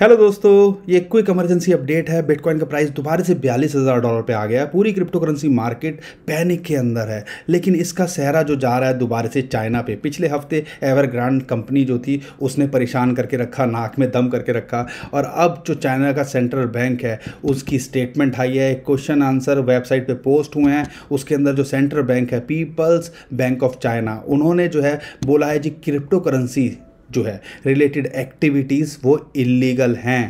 hello दोस्तों ये quick emergency update है बिटकॉइन का प्राइस दोबारा से बयालीस हज़ार डॉलर पे आ गया है पूरी क्रिप्टो करेंसी मार्केट पैनिक के अंदर है लेकिन इसका सहरा जो जा रहा है दोबारा से चाइना पे पिछले हफ्ते एवर ग्रांड कंपनी जो थी उसने परेशान करके रखा नाक में दम करके रखा और अब जो चाइना का सेंट्रल बैंक है उसकी स्टेटमेंट आई है क्वेश्चन आंसर वेबसाइट पर पोस्ट हुए हैं उसके अंदर जो सेंट्रल बैंक है पीपल्स बैंक ऑफ चाइना उन्होंने जो है बोला है जी क्रिप्टो करेंसी जो है रिलेटेड एक्टिविटीज़ वो इलीगल हैं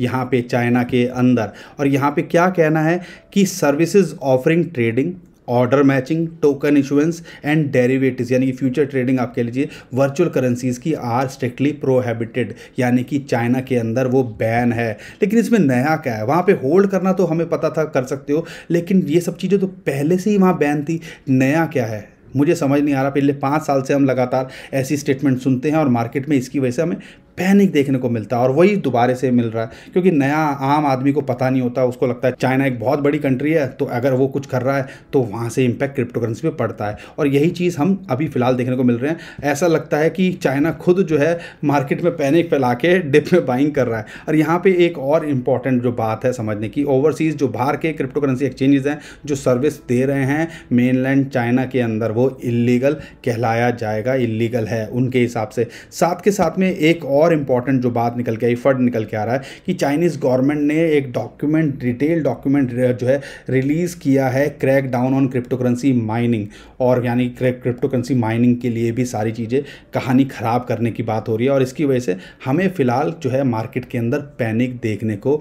यहाँ पे चाइना के अंदर और यहाँ पे क्या कहना है कि services offering trading order matching token issuance and derivative यानी कि फ्यूचर ट्रेडिंग आप कह लीजिए वर्चुअल करेंसीज की आर स्ट्रिक्टली प्रोहैबिटेड यानी कि चाइना के अंदर वो बैन है लेकिन इसमें नया क्या है वहाँ पे होल्ड करना तो हमें पता था कर सकते हो लेकिन ये सब चीज़ें तो पहले से ही वहाँ बैन थी नया क्या है मुझे समझ नहीं आ रहा पिछले पाँच साल से हम लगातार ऐसी स्टेटमेंट सुनते हैं और मार्केट में इसकी वजह से हमें पैनिक देखने को मिलता है और वही दोबारा से मिल रहा है क्योंकि नया आम आदमी को पता नहीं होता उसको लगता है चाइना एक बहुत बड़ी कंट्री है तो अगर वो कुछ कर रहा है तो वहाँ से इम्पैक्ट क्रिप्टो करेंसी पर पड़ता है और यही चीज़ हम अभी फिलहाल देखने को मिल रहे हैं ऐसा लगता है कि चाइना खुद जो है मार्केट में पैनिक फैला के डिप में बाइंग कर रहा है और यहाँ पर एक और इम्पॉर्टेंट जो बात है समझने की ओवरसीज़ जो बाहर के क्रिप्टो करेंसी एक्सचेंजेज़ हैं जो सर्विस दे रहे हैं मेनलैंड चाइना के अंदर वो इलीगल कहलाया जाएगा इलीगल है उनके हिसाब से साथ के साथ में एक और और इम्पॉर्टेंट जो बात निकल के आई फर्ड निकल के आ रहा है कि चाइनीज़ गवर्नमेंट ने एक डॉक्यूमेंट डिटेल डॉक्यूमेंट जो है रिलीज़ किया है crack down on crypto currency mining और यानी क्रिप्टो करेंसी माइनिंग के लिए भी सारी चीज़ें कहानी ख़राब करने की बात हो रही है और इसकी वजह से हमें फ़िलहाल जो है मार्केट के अंदर पैनिक देखने को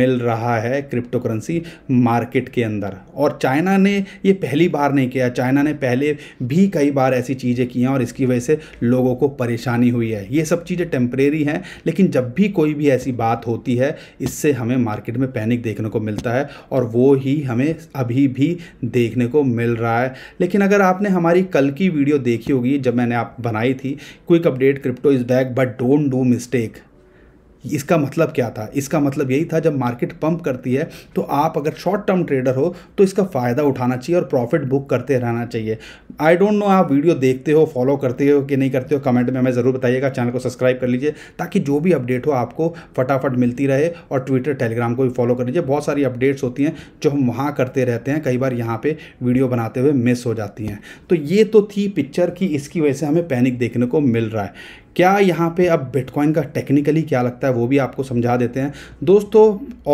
मिल रहा है क्रिप्टो करेंसी मार्केट के अंदर और चाइना ने ये पहली बार नहीं किया चाइना ने पहले भी कई बार ऐसी चीज़ें की हैं और इसकी वजह से लोगों को परेशानी हुई है ये सब चीज़ें टेम्प्रे टेम्परेरी हैं लेकिन जब भी कोई भी ऐसी बात होती है इससे हमें मार्केट में पैनिक देखने को मिलता है और वो ही हमें अभी भी देखने को मिल रहा है लेकिन अगर आपने हमारी कल की वीडियो देखी होगी जब मैंने आप बनाई थी quick update crypto is back but don't do mistake इसका मतलब क्या था इसका मतलब यही था जब मार्केट पंप करती है तो आप अगर शॉर्ट टर्म ट्रेडर हो तो इसका फ़ायदा उठाना चाहिए और प्रॉफिट बुक करते रहना चाहिए आई डोंट नो आप वीडियो देखते हो फॉलो करते हो कि नहीं करते हो कमेंट में हमें ज़रूर बताइएगा चैनल को सब्सक्राइब कर लीजिए ताकि जो भी अपडेट हो आपको फटाफट मिलती रहे और ट्विटर टेलीग्राम को भी फॉलो कर लीजिए बहुत सारी अपडेट्स होती हैं जो हम वहाँ करते रहते हैं कई बार यहाँ पर वीडियो बनाते हुए मिस हो जाती हैं तो ये तो थी पिक्चर कि इसकी वजह से हमें पैनिक देखने को मिल रहा है क्या यहाँ पे अब बिटकॉइन का टेक्निकली क्या लगता है वो भी आपको समझा देते हैं दोस्तों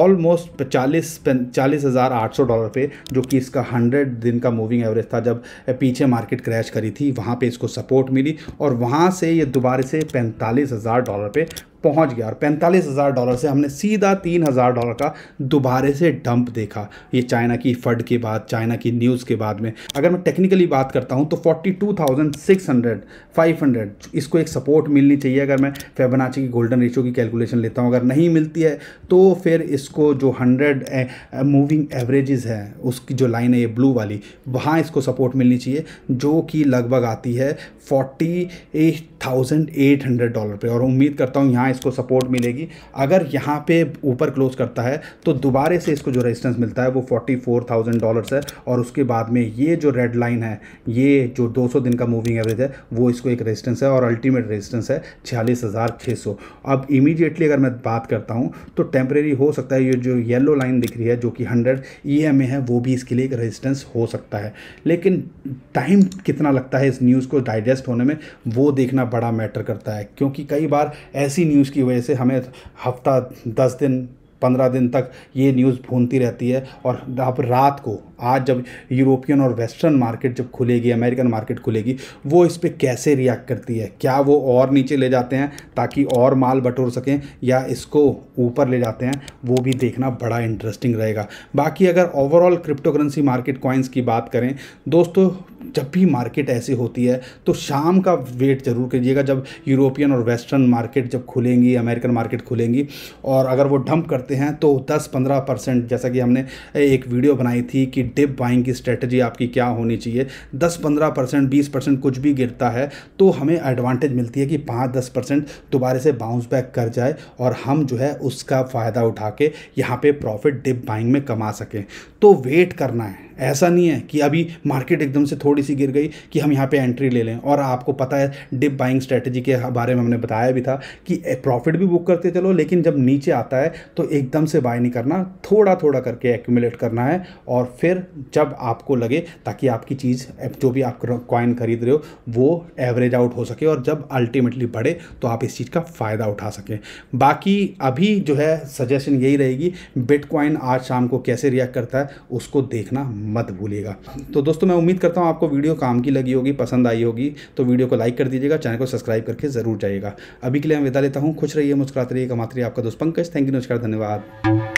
ऑलमोस्ट चालीस चालीस हज़ार आठ सौ डॉलर पे जो कि इसका हंड्रेड दिन का मूविंग एवरेज था जब पीछे मार्केट क्रैश करी थी वहाँ पे इसको सपोर्ट मिली और वहाँ से ये दोबारा से पैंतालीस हज़ार डॉलर पे पहुंच गया और पैंतालीस हज़ार डॉलर से हमने सीधा तीन हज़ार डॉलर का दोबारे से डंप देखा ये चाइना की फड के बाद चाइना की न्यूज़ के बाद में अगर मैं टेक्निकली बात करता हूँ तो forty two thousand six hundred five hundred इसको एक सपोर्ट मिलनी चाहिए अगर मैं फेबनाची की गोल्डन रेशो की कैलकुलेशन लेता हूँ अगर नहीं मिलती है तो फिर इसको जो हंड्रेड मूविंग एवरेजेस है उसकी जो लाइन है ये ब्लू वाली वहाँ इसको सपोर्ट मिलनी चाहिए जो कि लगभग आती है forty eight thousand eight hundred dollar पर और उम्मीद करता हूँ यहाँ इसको सपोर्ट मिलेगी अगर यहाँ पे ऊपर क्लोज करता है तो दोबारे से इसको जो रेजिस्टेंस मिलता है वो फोर्टी फोर थाउजेंड डॉलर्स है और उसके बाद में ये जो रेड लाइन है ये जो दो सौ दिन का मूविंग एवरेज है वो इसको एक रेजिस्टेंस है और अल्टीमेट रेजिस्टेंस है छियालीस हज़ार छः सौ अब इमीडिएटली अगर मैं बात करता हूँ तो टेम्परेरी हो सकता है ये जो येलो लाइन दिख रही है जो कि हंड्रेड ई एम ए है वो भी इसके लिए एक रेजिस्टेंस हो सकता है लेकिन टाइम कितना लगता है इस न्यूज़ को डाइजेस्ट होने में वो देखना बड़ा मैटर करता है क्योंकि कई बार ऐसी न्यूज़ न्यूज़ की वजह से हमें हफ्ता दस दिन पंद्रह दिन तक ये न्यूज़ भूनती रहती है और आप रात को आज जब यूरोपियन और वेस्टर्न मार्केट जब खुलेगी अमेरिकन मार्केट खुलेगी वो इस पर कैसे रिएक्ट करती है क्या वो और नीचे ले जाते हैं ताकि और माल बटोर सकें या इसको ऊपर ले जाते हैं वो भी देखना बड़ा इंटरेस्टिंग रहेगा बाकी अगर overall crypto currency market coins की बात करें दोस्तों जब भी मार्केट ऐसी होती है तो शाम का वेट ज़रूर कीजिएगा जब यूरोपियन और वेस्टर्न मार्केट जब खुलेंगी अमेरिकन मार्केट खुलेंगी और अगर वो डंप करते हैं तो 10-15 परसेंट जैसा कि हमने एक वीडियो बनाई थी कि डिप बाइंग की स्ट्रेटजी आपकी क्या होनी चाहिए दस पंद्रह परसेंट बीस परसेंट कुछ भी गिरता है तो हमें एडवांटेज मिलती है कि पाँच दस परसेंट दोबारा से बाउंस बैक कर जाए और हम जो है उसका फ़ायदा उठा के यहाँ पे प्रॉफिट डिप बाइंग में कमा सकें तो वेट करना है ऐसा नहीं है कि अभी मार्केट एकदम से थोड़ी सी गिर गई कि हम यहाँ पे एंट्री ले लें और आपको पता है डिप बाइंग स्ट्रेटजी के बारे में हमने बताया भी था कि प्रॉफिट भी बुक करते चलो लेकिन जब नीचे आता है तो एकदम से बाय नहीं करना थोड़ा थोड़ा करके एक्यूमुलेट करना है और फिर जब आपको लगे ताकि आपकी चीज़ जो भी आप कॉइन खरीद रहे हो वो एवरेज आउट हो सके और जब अल्टीमेटली बढ़े तो आप इस चीज़ का फ़ायदा उठा सकें बाकी अभी जो है सजेशन यही रहेगी बिटकॉइन आज शाम को कैसे रिएक्ट करता है उसको देखना मत भूलिएगा तो दोस्तों मैं उम्मीद करता हूँ आपको वीडियो काम की लगी होगी पसंद आई होगी तो वीडियो को लाइक कर दीजिएगा चैनल को सब्सक्राइब करके ज़रूर जाइएगा अभी के लिए मैं विदा लेता हूँ खुश रहिए मुस्कुराते रहिए कमाते रहिए आपका दोस्त पंकज थैंक यू नमस्कार धन्यवाद